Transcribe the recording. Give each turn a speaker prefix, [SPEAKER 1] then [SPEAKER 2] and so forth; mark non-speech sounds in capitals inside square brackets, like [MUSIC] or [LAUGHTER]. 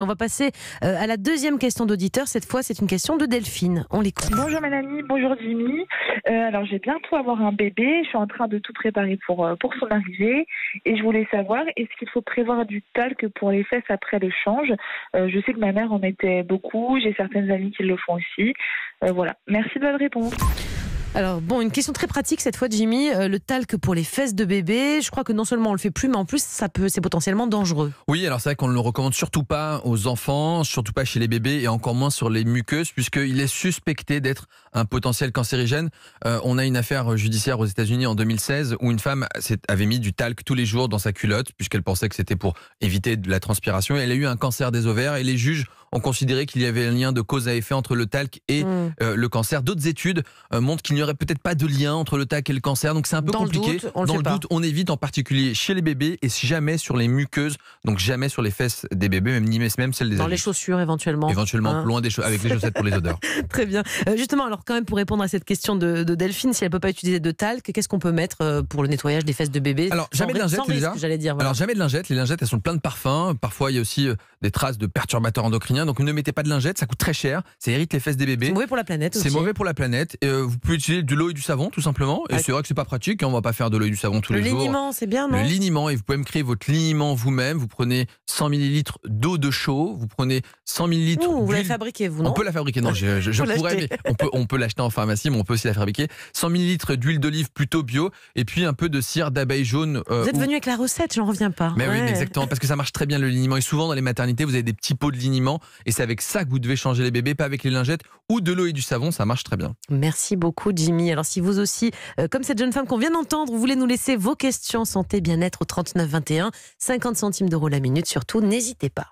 [SPEAKER 1] On va passer euh, à la deuxième question d'auditeur. Cette fois, c'est une question de Delphine. On l'écoute. Bonjour Mélanie, bonjour Jimmy. Euh, alors, j'ai bientôt avoir un bébé. Je suis en train de tout préparer pour, euh, pour son arrivée. Et je voulais savoir, est-ce qu'il faut prévoir du talc pour les fesses après le change Je sais que ma mère en mettait beaucoup. J'ai certaines amies qui le font aussi. voilà. Merci de votre réponse. Alors bon, une question très pratique cette fois, Jimmy. Euh, le talc pour les fesses de bébé. Je crois que non seulement on le fait plus, mais en plus ça peut, c'est potentiellement dangereux.
[SPEAKER 2] Oui, alors c'est vrai qu'on ne le recommande surtout pas aux enfants, surtout pas chez les bébés et encore moins sur les muqueuses, puisqu'il est suspecté d'être un potentiel cancérigène. Euh, on a une affaire judiciaire aux États-Unis en 2016 où une femme avait mis du talc tous les jours dans sa culotte, puisqu'elle pensait que c'était pour éviter de la transpiration. elle a eu un cancer des ovaires et les juges on considérait qu'il y avait un lien de cause à effet entre le talc et mm. euh, le cancer. D'autres études euh, montrent qu'il n'y aurait peut-être pas de lien entre le talc et le cancer, donc c'est un peu compliqué. on Dans le, doute, on évite en particulier chez les bébés et si jamais sur les muqueuses, donc jamais sur les fesses des bébés, même ni même celles des Dans les
[SPEAKER 1] chaussures éventuellement. Éventuellement, hein. loin des
[SPEAKER 2] avec les chaussettes pour les odeurs.
[SPEAKER 1] [LAUGHS] Très bien. Euh, justement, alors quand même pour répondre à cette question de, Delphine, si elle ne peut pas utiliser de talc, qu'est-ce qu'on peut mettre pour le nettoyage des fesses de bébés Alors jamais de lingettes.
[SPEAKER 2] Alors jamais de Les lingettes, elles sont pleines de parfums. Parfois, il y a aussi des traces de perturbateurs endocriniens Hein, donc ne mettez pas de lingette, ça coûte très cher, ça hérite les fesses des bébés. C'est mauvais pour la planète C'est mauvais pour la planète. Euh, vous pouvez utiliser de l'eau et du savon tout simplement. Et c'est vrai que c'est pas pratique, hein, on va pas faire de l'eau et du savon tous les jours. Le liniment,
[SPEAKER 1] c'est bien, non Le liniment,
[SPEAKER 2] et vous pouvez me créer votre liniment vous-même. Vous prenez 100 ml d'eau de chaux, vous prenez 100 ml. vous la fabriquez, vous, non On peut la fabriquer, non, [LAUGHS] je, pourrais, on peut, l'acheter en pharmacie, mais on peut aussi la fabriquer. 100 ml d'huile d'olive plutôt bio, et puis un peu de cire d'abeille jaune. Euh, vous êtes
[SPEAKER 1] venu avec la recette, j'en reviens pas. Mais oui, exactement,
[SPEAKER 2] parce que ça marche très bien le liniment. Et souvent, dans les maternités, vous avez des petits pots de liniment et c'est avec ça que vous devez changer les bébés, pas avec les lingettes ou de l'eau et du savon, ça marche très bien.
[SPEAKER 1] Merci beaucoup Jimmy. Alors si vous aussi, euh, comme cette jeune femme qu'on vient d'entendre, vous voulez nous laisser vos questions santé, bien-être au 39 21, 50 centimes d'euros la minute surtout, n'hésitez pas.